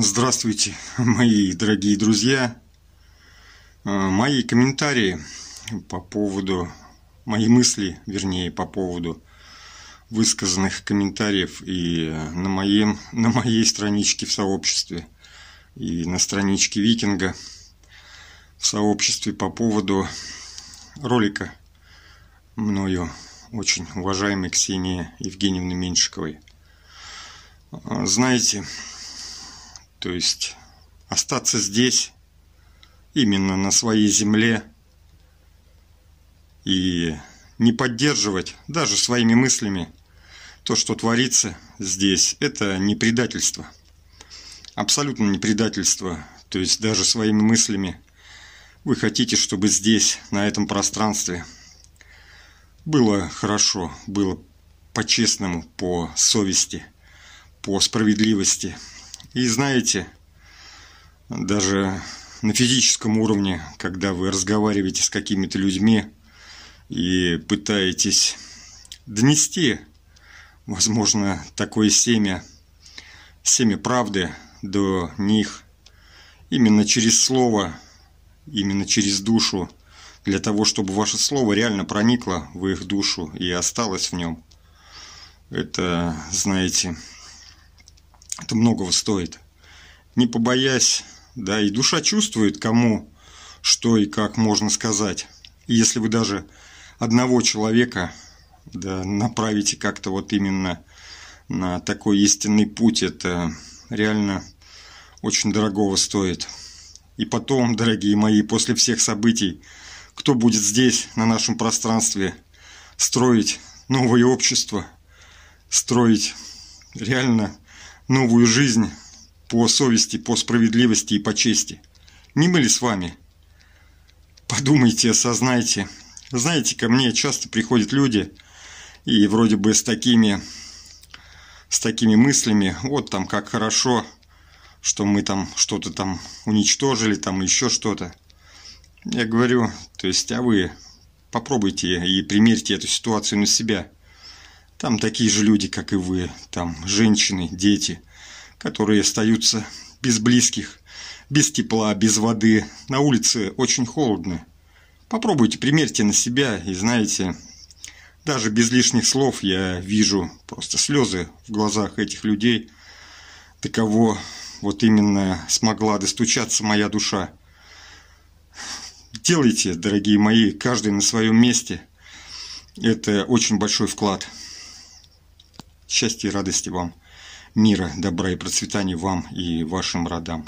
Здравствуйте, мои дорогие друзья. Э, мои комментарии по поводу, мои мысли, вернее, по поводу высказанных комментариев и э, на, моем, на моей страничке в сообществе, и на страничке Викинга в сообществе по поводу ролика мною очень уважаемой Ксении Евгеньевны Меньшиковой. Э, знаете, то есть остаться здесь, именно на своей земле, и не поддерживать даже своими мыслями то, что творится здесь, это не предательство. Абсолютно не предательство, то есть даже своими мыслями вы хотите, чтобы здесь, на этом пространстве, было хорошо, было по-честному, по совести, по справедливости – и знаете, даже на физическом уровне, когда вы разговариваете с какими-то людьми и пытаетесь донести, возможно, такое семя, семя правды до них именно через слово, именно через душу, для того, чтобы ваше слово реально проникло в их душу и осталось в нем. Это, знаете, это многого стоит. Не побоясь, да, и душа чувствует, кому что и как можно сказать. И если вы даже одного человека да, направите как-то вот именно на такой истинный путь, это реально очень дорогого стоит. И потом, дорогие мои, после всех событий, кто будет здесь, на нашем пространстве, строить новое общество, строить реально новую жизнь по совести, по справедливости и по чести. Не мы ли с вами? Подумайте, осознайте. Знаете, ко мне часто приходят люди, и вроде бы с такими, с такими мыслями, вот там как хорошо, что мы там что-то там уничтожили, там еще что-то. Я говорю, то есть, а вы попробуйте и примерьте эту ситуацию на себя. Там такие же люди, как и вы, там женщины, дети – которые остаются без близких, без тепла, без воды. На улице очень холодно. Попробуйте, примерьте на себя, и знаете, даже без лишних слов я вижу просто слезы в глазах этих людей, до кого вот именно смогла достучаться моя душа. Делайте, дорогие мои, каждый на своем месте. Это очень большой вклад. Счастья и радости вам мира, добра и процветания вам и вашим родам.